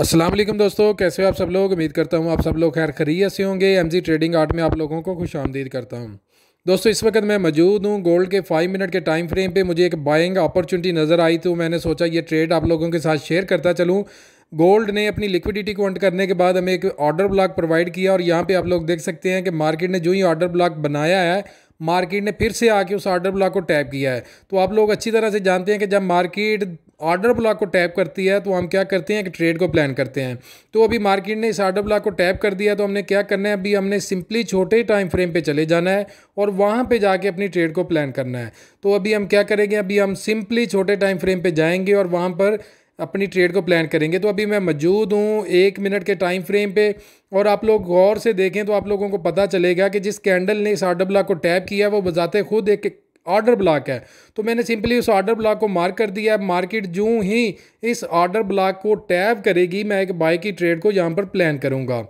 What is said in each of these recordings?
असलम दोस्तों कैसे हो आप सब लोग उम्मीद करता हूँ आप सब लोग खैर खरीद से होंगे एम जी ट्रेडिंग आर्ट में आप लोगों को खुश आमदीद करता हूँ दोस्तों इस वक्त मैं मौजूद हूँ गोल्ड के फाइव मिनट के टाइम फ्रेम पे मुझे एक बाइंग अपॉर्चुनिटी नज़र आई तो मैंने सोचा ये ट्रेड आप लोगों के साथ शेयर करता चलूँ गोल्ड ने अपनी लिक्विडिटी को अंट करने के बाद हमें एक ऑर्डर ब्लॉक प्रोवाइड किया और यहाँ पर आप लोग देख सकते हैं कि मार्केट ने जो ही ऑर्डर ब्लॉक बनाया है मार्केट ने फिर से आके उस ऑर्डर ब्लॉक को टैप किया है तो आप लोग अच्छी तरह से जानते हैं कि जब मार्केट ऑर्डर ब्लॉक को टैप करती है तो हम क्या करते हैं कि ट्रेड को प्लान करते हैं तो अभी मार्केट ने इस ऑर्डर ब्लॉक को टैप कर दिया तो हमने क्या करना है अभी हमने सिंपली छोटे टाइम फ्रेम पे चले जाना है और वहाँ पे जाके अपनी ट्रेड को प्लान करना है तो अभी हम क्या करेंगे अभी हम सिंपली छोटे टाइम फ्रेम पे जाएंगे और वहाँ पर अपनी ट्रेड को प्लान करेंगे तो अभी मैं मौजूद हूँ एक मिनट के टाइम फ्रेम पे और आप लोग गौर से देखें तो आप लोगों को पता चलेगा कि जिस कैंडल ने इस आर्डर ब्लॉक को टैप किया वो बजाते खुद एक ऑर्डर ब्लॉक है तो मैंने सिंपली उस ऑर्डर ब्लॉक को मार्क कर दिया मार्केट जूँ ही इस ऑर्डर ब्लॉक को टैप करेगी मैं एक बाई की ट्रेड को यहाँ पर प्लान करूँगा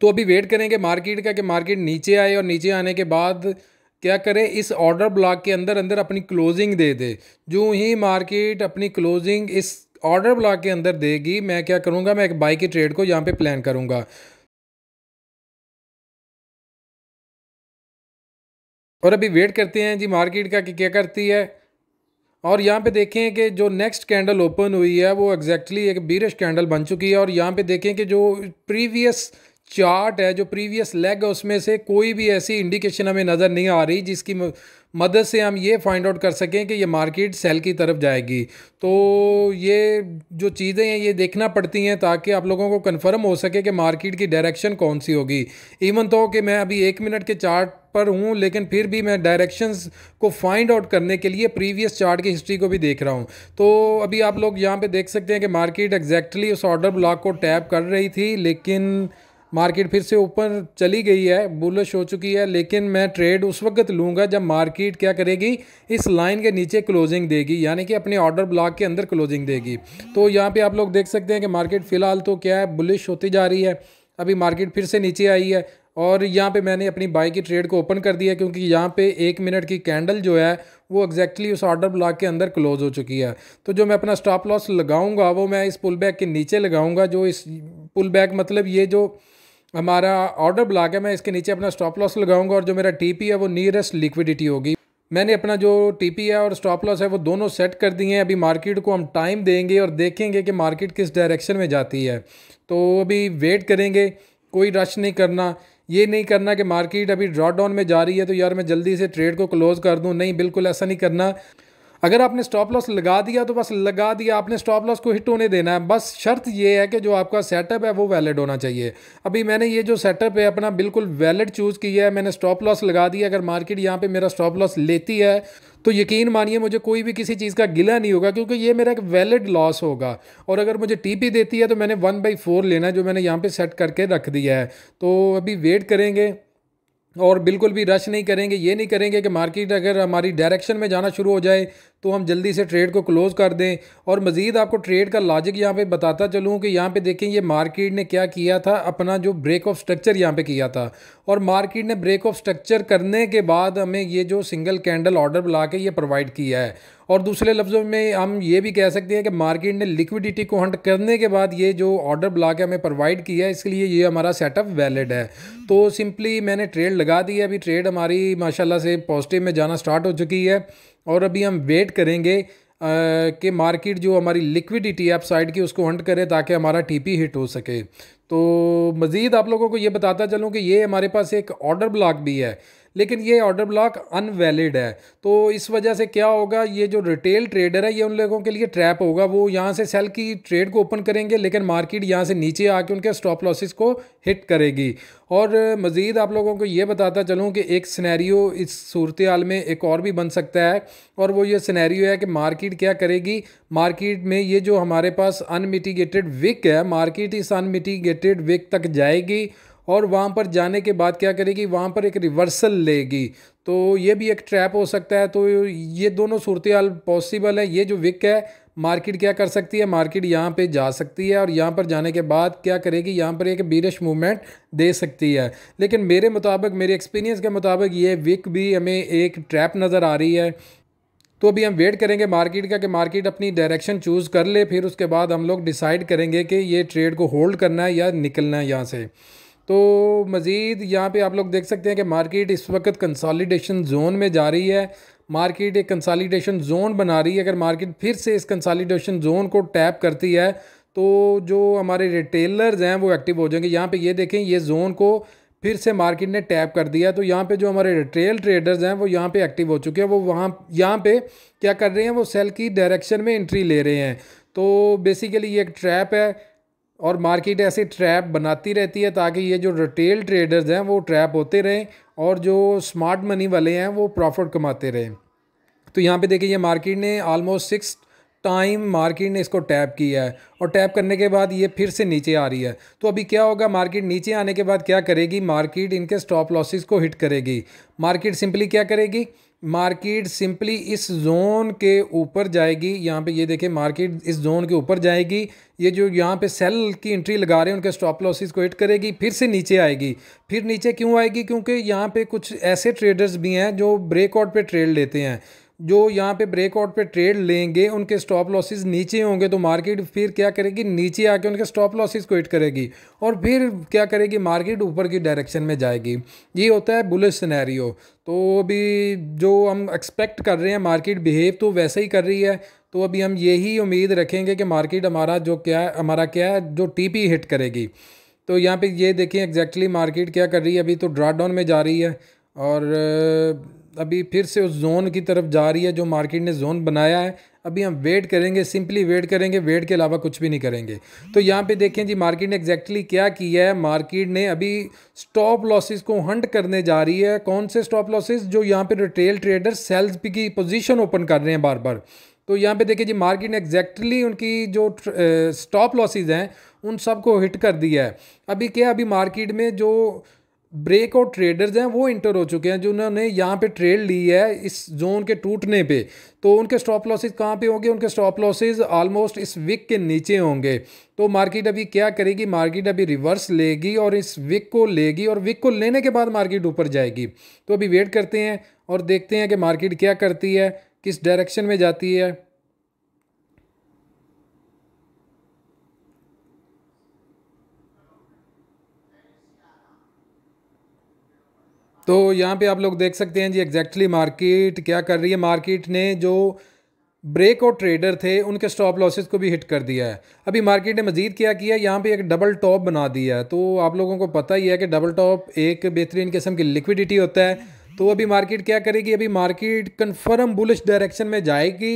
तो अभी वेट करेंगे मार्केट का कि मार्केट नीचे आए और नीचे आने के बाद क्या करे इस ऑर्डर ब्लॉक के अंदर अंदर अपनी क्लोजिंग दे दे जो ही मार्केट अपनी क्लोजिंग इस ऑर्डर ब्लॉक के अंदर देगी मैं क्या करूँगा मैं एक बाई की ट्रेड को यहाँ पे प्लान करूँगा और अभी वेट करते हैं जी मार्केट का कि क्या करती है और यहाँ पे देखें कि जो नेक्स्ट कैंडल ओपन हुई है वो एग्जैक्टली exactly एक बीरश कैंडल बन चुकी है और यहाँ पे देखें कि जो प्रीवियस चार्ट है जो प्रीवियस लेग है उसमें से कोई भी ऐसी इंडिकेशन हमें नज़र नहीं आ रही जिसकी मदद से हम ये फाइंड आउट कर सकें कि ये मार्केट सेल की तरफ जाएगी तो ये जो चीज़ें हैं ये देखना पड़ती हैं ताकि आप लोगों को कंफर्म हो सके कि मार्केट की डायरेक्शन कौन सी होगी इवन तो कि मैं अभी एक मिनट के चार्ट पर हूँ लेकिन फिर भी मैं डायरेक्शंस को फाइंड आउट करने के लिए प्रीवियस चार्ट की हिस्ट्री को भी देख रहा हूँ तो अभी आप लोग यहाँ पर देख सकते हैं कि मार्केट एग्जैक्टली उस ऑर्डर ब्लॉक को टैप कर रही थी लेकिन मार्केट फिर से ऊपर चली गई है बुलिश हो चुकी है लेकिन मैं ट्रेड उस वक्त लूँगा जब मार्केट क्या करेगी इस लाइन के नीचे क्लोजिंग देगी यानी कि अपने ऑर्डर ब्लॉक के अंदर क्लोजिंग देगी तो यहाँ पे आप लोग देख सकते हैं कि मार्केट फ़िलहाल तो क्या है बुलिश होती जा रही है अभी मार्केट फिर से नीचे आई है और यहाँ पे मैंने अपनी बाई की ट्रेड को ओपन कर दिया क्योंकि यहाँ पे एक मिनट की कैंडल जो है वो एग्जैक्टली exactly उस ऑर्डर ब्लॉक के अंदर क्लोज हो चुकी है तो जो मैं अपना स्टॉप लॉस लगाऊंगा वो मैं इस पुल बैक के नीचे लगाऊंगा जो इस पुल बैक मतलब ये जो हमारा ऑर्डर ब्लॉक है मैं इसके नीचे अपना स्टॉप लॉस लगाऊंगा और जो मेरा टीपी है वो नियरेस्ट लिक्विडिटी होगी मैंने अपना जो टीपी है और स्टॉप लॉस है वो दोनों सेट कर दिए हैं अभी मार्केट को हम टाइम देंगे और देखेंगे कि मार्केट किस डायरेक्शन में जाती है तो अभी वेट करेंगे कोई रश नहीं करना ये नहीं करना कि मार्केट अभी ड्रॉ डाउन में जा रही है तो यार मैं जल्दी से ट्रेड को क्लोज़ कर दूँ नहीं बिल्कुल ऐसा नहीं करना अगर आपने स्टॉप लॉस लगा दिया तो बस लगा दिया आपने स्टॉप लॉस को हिट होने देना है बस शर्त ये है कि जो आपका सेटअप है वो वैलिड होना चाहिए अभी मैंने ये जो सेटअप है अपना बिल्कुल वैलिड चूज़ किया है मैंने स्टॉप लॉस लगा दिया अगर मार्केट यहाँ पर मेरा स्टॉप लॉस लेती है तो यकीन मानिए मुझे कोई भी किसी चीज़ का गिला नहीं होगा क्योंकि ये मेरा एक वैलिड लॉस होगा और अगर मुझे टीपी देती है तो मैंने वन बाई फोर लेना है जो मैंने यहाँ पे सेट करके रख दिया है तो अभी वेट करेंगे और बिल्कुल भी रश नहीं करेंगे ये नहीं करेंगे कि मार्केट अगर हमारी डायरेक्शन में जाना शुरू हो जाए तो हम जल्दी से ट्रेड को क्लोज़ कर दें और मज़ीद आपको ट्रेड का लॉजिक यहाँ पे बताता चलूँ कि यहाँ पे देखें ये मार्केट ने क्या किया था अपना जो ब्रेक ऑफ स्ट्रक्चर यहाँ पे किया था और मार्केट ने ब्रेक ऑफ स्ट्रक्चर करने के बाद हमें ये जो सिंगल कैंडल ऑर्डर बुला के ये प्रोवाइड किया है और दूसरे लफ्ज़ों में हम ये भी कह सकते हैं कि मार्केट ने लिक्विडिटी को हंट करने के बाद ये जो ऑर्डर बुला के हमें प्रोवाइड किया है इसलिए ये हमारा सेटअप वैलिड है तो सिंपली मैंने ट्रेड लगा दी है अभी ट्रेड हमारी माशाल्लाह से पॉजिटिव में जाना स्टार्ट हो चुकी है और अभी हम वेट करेंगे कि मार्केट जो हमारी लिक्विडिटी है साइड की उसको हंट करें ताकि हमारा टीपी हिट हो सके तो मज़ीद आप लोगों को ये बताता चलूँ कि ये हमारे पास एक ऑर्डर ब्लॉक भी है लेकिन ये ऑर्डर ब्लॉक अनवैलिड है तो इस वजह से क्या होगा ये जो रिटेल ट्रेडर है ये उन लोगों के लिए ट्रैप होगा वो यहाँ से सेल की ट्रेड को ओपन करेंगे लेकिन मार्केट यहाँ से नीचे आके उनके स्टॉप लॉसेस को हिट करेगी और मज़ीद आप लोगों को ये बताता चलूँ कि एक सिनेरियो इस सूरत हाल में एक और भी बन सकता है और वो ये सिनेरियो है कि मार्किट क्या करेगी मार्केट में ये जो हमारे पास अनमिटिगेटेड विक है मार्किट इस अनमिटिगेटेड विक तक जाएगी और वहाँ पर जाने के बाद क्या करेगी वहाँ पर एक रिवर्सल लेगी तो ये भी एक ट्रैप हो सकता है तो ये दोनों सूरत हाल पॉसिबल है ये जो विक है मार्केट क्या कर सकती है मार्केट यहाँ पे जा सकती है और यहाँ पर जाने के बाद क्या करेगी यहाँ पर एक बीरिश मूवमेंट दे सकती है लेकिन मेरे मुताबिक मेरे एक्सपीरियंस के मुताबिक ये विक भी हमें एक ट्रैप नज़र आ रही है तो अभी हम वेट करेंगे मार्केट का कि मार्केट अपनी डायरेक्शन चूज़ कर ले फिर उसके बाद हम लोग डिसाइड करेंगे कि ये ट्रेड को होल्ड करना है या निकलना है यहाँ से तो मज़ीद यहाँ पे आप लोग देख सकते हैं कि मार्केट इस वक्त कंसोलिडेशन जोन में जा रही है मार्केट एक कंसोलिडेशन जोन बना रही है अगर मार्केट फिर से इस कंसोलिडेशन जोन को टैप करती है तो जो हमारे रिटेलर्स हैं वो एक्टिव हो जाएंगे यहाँ पे ये देखें ये जोन को फिर से मार्केट ने टैप कर दिया तो यहाँ पे जो हमारे रिटेल ट्रेडर्स हैं वो यहाँ पे एक्टिव हो चुके हैं वो वहाँ यहाँ पे क्या कर रहे हैं वो सेल की डायरेक्शन में एंट्री ले रहे हैं तो बेसिकली ये एक ट्रैप है और मार्केट ऐसे ट्रैप बनाती रहती है ताकि ये जो रिटेल ट्रेडर्स हैं वो ट्रैप होते रहें और जो स्मार्ट मनी वाले हैं वो प्रॉफिट कमाते रहें तो यहाँ पे देखिए ये मार्केट ने आलमोस्ट सिक्स टाइम मार्केट ने इसको टैप किया है और टैप करने के बाद ये फिर से नीचे आ रही है तो अभी क्या होगा मार्केट नीचे आने के बाद क्या करेगी मार्केट इनके स्टॉप लॉसेस को हिट करेगी मार्केट सिंपली क्या करेगी मार्केट सिंपली इस जोन के ऊपर जाएगी यहाँ पे ये देखें मार्केट इस जोन के ऊपर जाएगी ये जो यहाँ पे सेल की एंट्री लगा रहे हैं उनके स्टॉप लॉसेस को हिट करेगी फिर से नीचे आएगी फिर नीचे क्यों आएगी क्योंकि यहाँ पे कुछ ऐसे ट्रेडर्स भी हैं जो ब्रेकआउट पे ट्रेड लेते हैं जो यहाँ पे ब्रेकआउट पे ट्रेड लेंगे उनके स्टॉप लॉसेस नीचे होंगे तो मार्केट फिर क्या करेगी नीचे आके उनके स्टॉप लॉसेस को हिट करेगी और फिर क्या करेगी मार्केट ऊपर की डायरेक्शन में जाएगी ये होता है बुलिश सिनेरियो तो अभी जो हम एक्सपेक्ट कर रहे हैं मार्केट बिहेव तो वैसे ही कर रही है तो अभी हम यही उम्मीद रखेंगे कि मार्केट हमारा जो क्या हमारा क्या है जो पी हिट करेगी तो यहाँ पर ये देखें एग्जैक्टली मार्केट क्या कर रही है अभी तो ड्रा डाउन में जा रही है और अभी फिर से उस जोन की तरफ जा रही है जो मार्केट ने जोन बनाया है अभी हम वेट करेंगे सिंपली वेट करेंगे वेट के अलावा कुछ भी नहीं करेंगे तो यहाँ पे देखें जी मार्केट ने एग्जैक्टली क्या किया है मार्केट ने अभी स्टॉप लॉसेस को हंट करने जा रही है कौन से स्टॉप लॉसेस जो यहाँ पे रिटेल ट्रेडर सेल्स की पोजीशन ओपन कर रहे हैं बार बार तो यहाँ पे देखें जी मार्केट ने एग्जैक्टली उनकी जो स्टॉप लॉसेज हैं उन सबको हिट कर दिया है अभी क्या अभी मार्केट में जो ब्रेक और ट्रेडर्स हैं वो इंटर हो चुके हैं जिन्होंने यहाँ पे ट्रेड ली है इस जोन के टूटने पे तो उनके स्टॉप लॉसेज कहाँ पे होंगे उनके स्टॉप लॉसेज ऑलमोस्ट इस विक के नीचे होंगे तो मार्केट अभी क्या करेगी मार्केट अभी रिवर्स लेगी और इस विक को लेगी और विक को लेने के बाद मार्केट ऊपर जाएगी तो अभी वेट करते हैं और देखते हैं कि मार्केट क्या करती है किस डायरेक्शन में जाती है तो यहाँ पे आप लोग देख सकते हैं जी एग्जैक्टली मार्केट क्या कर रही है मार्केट ने जो ब्रेक और ट्रेडर थे उनके स्टॉप लॉसेस को भी हिट कर दिया है अभी मार्केट ने मजीद क्या किया यहाँ पे एक डबल टॉप बना दिया है तो आप लोगों को पता ही है कि डबल टॉप एक बेहतरीन किस्म की लिक्विडिटी होता है तो अभी मार्केट क्या करेगी अभी मार्केट कन्फर्म बुलिश डायरेक्शन में जाएगी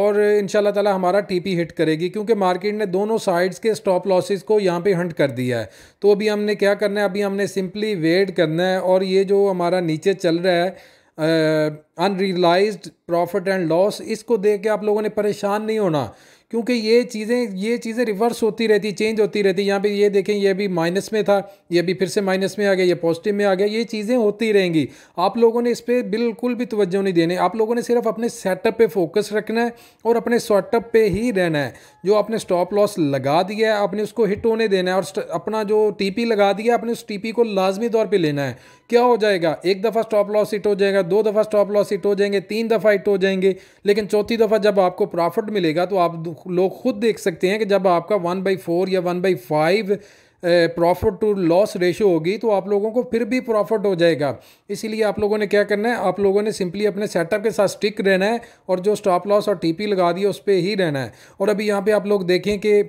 और इन ताला हमारा टीपी हिट करेगी क्योंकि मार्केट ने दोनों साइड्स के स्टॉप लॉसेस को यहाँ पे हंट कर दिया है तो अभी हमने क्या करना है अभी हमने सिंपली वेट करना है और ये जो हमारा नीचे चल रहा है अनरियलाइज्ड प्रॉफिट एंड लॉस इसको देख के आप लोगों ने परेशान नहीं होना क्योंकि ये चीज़ें ये चीज़ें रिवर्स होती रहती चेंज होती रहती यहाँ पे ये देखें ये भी माइनस में था ये भी फिर से माइनस में आ गया ये पॉजिटिव में आ गया ये चीज़ें होती रहेंगी आप लोगों ने इस पर बिल्कुल भी तवज्जो नहीं देने आप लोगों ने सिर्फ अपने सेटअप पर फोकस रखना है और अपने शॉटअप पर ही रहना है जो आपने स्टॉप लॉस लगा दिया है आपने उसको हिट होने देना है और अपना जो पी लगा दिया आपने उस पी को लाजमी तौर पर लेना है क्या हो जाएगा एक दफ़ा स्टॉप लॉस हिट हो जाएगा दो दफ़ा स्टॉप लॉस हिट हो जाएंगे तीन दफ़ा हिट हो जाएंगे लेकिन चौथी दफ़ा जब आपको प्रॉफिट मिलेगा तो आप लोग खुद देख सकते हैं कि जब आपका वन बाई फोर या one by five profit to loss ratio होगी तो आप लोगों को फिर भी प्रॉफिट हो जाएगा इसीलिए आप लोगों ने क्या करना है आप लोगों ने सिंपली अपने सेटअप के साथ स्टिक रहना है और जो स्टॉप लॉस और टीपी लगा दिया उस पर ही रहना है और अभी यहाँ पे आप लोग देखें कि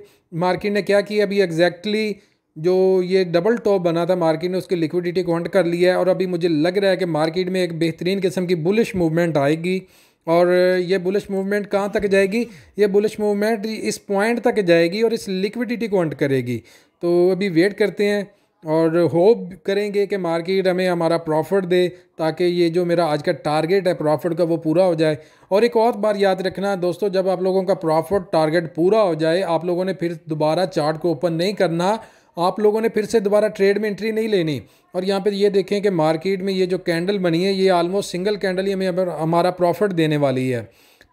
मार्केट ने क्या किया अभी एग्जैक्टली exactly जो ये डबल टॉप बना था मार्केट ने उसकी लिक्विडिटी को हंट कर लिया है और अभी मुझे लग रहा है कि मार्केट में एक बेहतरीन किस्म की बुलिश मूवमेंट आएगी और ये बुलिश मूवमेंट कहाँ तक जाएगी ये बुलिश मूवमेंट इस पॉइंट तक जाएगी और इस लिक्विडिटी को हंट करेगी तो अभी वेट करते हैं और होप करेंगे कि मार्केट हमें हमारा प्रॉफिट दे ताकि ये जो मेरा आज का टारगेट है प्रॉफिट का वो पूरा हो जाए और एक और बार याद रखना दोस्तों जब आप लोगों का प्रॉफिट टारगेट पूरा हो जाए आप लोगों ने फिर दोबारा चार्ट को ओपन नहीं करना आप लोगों ने फिर से दोबारा ट्रेड में एंट्री नहीं लेनी और यहाँ पे ये देखें कि मार्केट में ये जो कैंडल बनी है ये आलमोस्ट सिंगल कैंडल ही हमें हमारा प्रॉफिट देने वाली है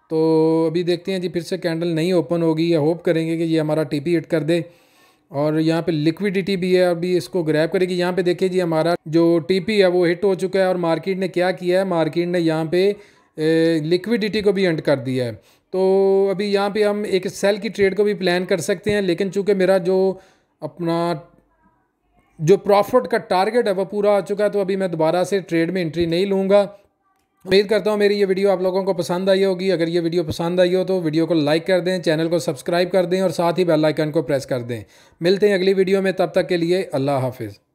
तो अभी देखते हैं जी फिर से कैंडल नहीं ओपन होगी या होप करेंगे कि ये हमारा टी हिट कर दे और यहाँ पे लिक्विडिटी भी है अभी इसको ग्रैब करेगी यहाँ पे देखिए जी हमारा जो टीपी है वो हिट हो चुका है और मार्केट ने क्या किया है मार्केट ने यहाँ पे लिक्विडिटी को भी एंड कर दिया है तो अभी यहाँ पे हम एक सेल की ट्रेड को भी प्लान कर सकते हैं लेकिन चूँकि मेरा जो अपना जो प्रॉफिट का टारगेट है वो पूरा आ चुका है तो अभी मैं दोबारा से ट्रेड में एंट्री नहीं लूँगा उम्मीद करता हूँ मेरी ये वीडियो आप लोगों को पसंद आई होगी अगर ये वीडियो पसंद आई हो तो वीडियो को लाइक कर दें चैनल को सब्सक्राइब कर दें और साथ ही बेल आइकन को प्रेस कर दें मिलते हैं अगली वीडियो में तब तक के लिए अल्लाह हाफिज़